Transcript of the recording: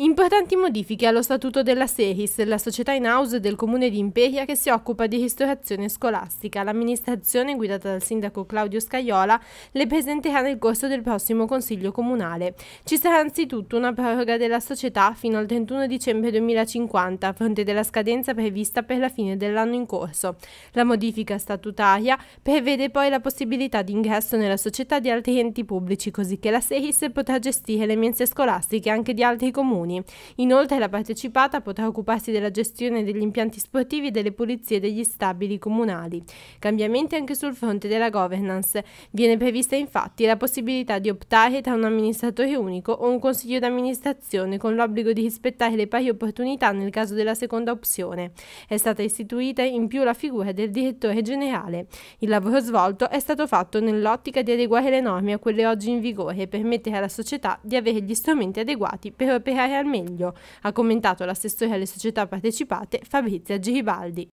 Importanti modifiche allo statuto della SEHIS, la società in house del comune di Imperia che si occupa di ristorazione scolastica. L'amministrazione guidata dal sindaco Claudio Scaiola le presenterà nel corso del prossimo consiglio comunale. Ci sarà anzitutto una proroga della società fino al 31 dicembre 2050 a fronte della scadenza prevista per la fine dell'anno in corso. La modifica statutaria prevede poi la possibilità di ingresso nella società di altri enti pubblici così che la SEHIS potrà gestire le mense scolastiche anche di altri comuni comuni. Inoltre la partecipata potrà occuparsi della gestione degli impianti sportivi e delle pulizie degli stabili comunali. Cambiamenti anche sul fronte della governance. Viene prevista infatti la possibilità di optare tra un amministratore unico o un consiglio d'amministrazione con l'obbligo di rispettare le pari opportunità nel caso della seconda opzione. È stata istituita in più la figura del direttore generale. Il lavoro svolto è stato fatto nell'ottica di adeguare le norme a quelle oggi in vigore e permettere alla società di avere gli strumenti adeguati per operare al meglio, ha commentato l'assessore alle società partecipate Fabrizia Giribaldi.